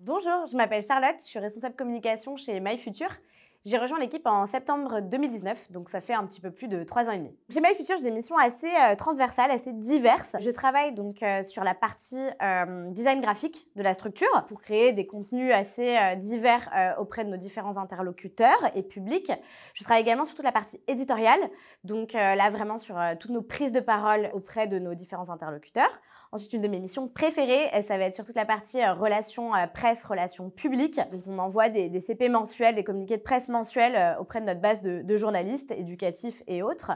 Bonjour, je m'appelle Charlotte, je suis responsable communication chez MyFuture j'ai rejoint l'équipe en septembre 2019, donc ça fait un petit peu plus de trois ans et demi. Chez MyFuture, Future, j'ai des missions assez euh, transversales, assez diverses. Je travaille donc euh, sur la partie euh, design graphique de la structure pour créer des contenus assez divers auprès de nos différents interlocuteurs et publics. Je travaille également sur toute la partie éditoriale, donc là vraiment sur toutes nos prises de parole auprès de nos différents interlocuteurs. Ensuite, une de mes missions préférées, ça va être sur toute la partie relations presse, relations publiques. Donc on envoie des, des CP mensuels, des communiqués de presse mensuels mensuelle euh, auprès de notre base de, journalistes, éducatifs et autres,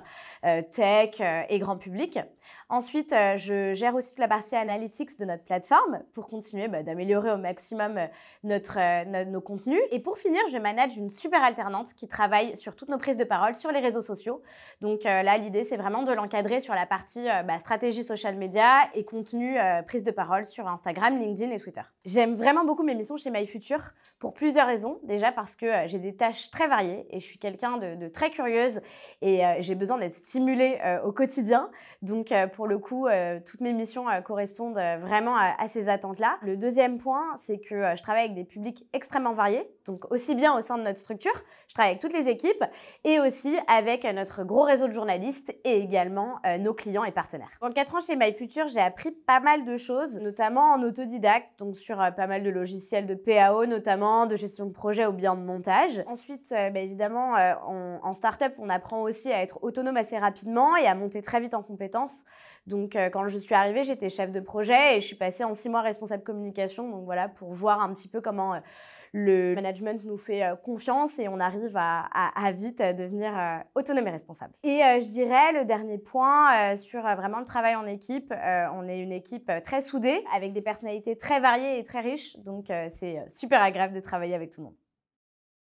euh, tech euh, et grand public. Ensuite, je gère aussi toute la partie analytics de notre plateforme pour continuer bah, d'améliorer au maximum notre, nos contenus. Et pour finir, je manage une super alternante qui travaille sur toutes nos prises de parole sur les réseaux sociaux. Donc là, l'idée, c'est vraiment de l'encadrer sur la partie bah, stratégie social media et contenu prise de parole sur Instagram, LinkedIn et Twitter. J'aime vraiment beaucoup mes missions chez MyFuture pour plusieurs raisons. Déjà parce que j'ai des tâches très variée et je suis quelqu'un de, très curieuse et euh, j'ai besoin d'être stimulée euh, au quotidien. Donc euh, pour le coup, toutes mes missions correspondent vraiment à, ces attentes-là. Le deuxième point, c'est que je travaille avec des publics extrêmement variés, donc aussi bien au sein de notre structure, je travaille avec toutes les équipes et aussi avec notre gros réseau de journalistes et également nos clients et partenaires. En 4 ans chez MyFuture, j'ai appris pas mal de choses, notamment en autodidacte, donc sur pas mal de logiciels de PAO notamment, de gestion de projet ou bien de montage. Ensuite, ensuite, euh, bah, évidemment, euh, en start-up, on apprend aussi à être autonome assez rapidement et à monter très vite en compétences. Donc, euh, quand je suis arrivée, j'étais chef de projet et je suis passée en six mois responsable communication. Donc, voilà, pour voir un petit peu comment le management nous fait confiance et on arrive à, vite devenir autonome et responsable. Et je dirais le dernier point sur vraiment le travail en équipe. on est une équipe très soudée avec des personnalités très variées et très riches. Donc, c'est super agréable de travailler avec tout le monde.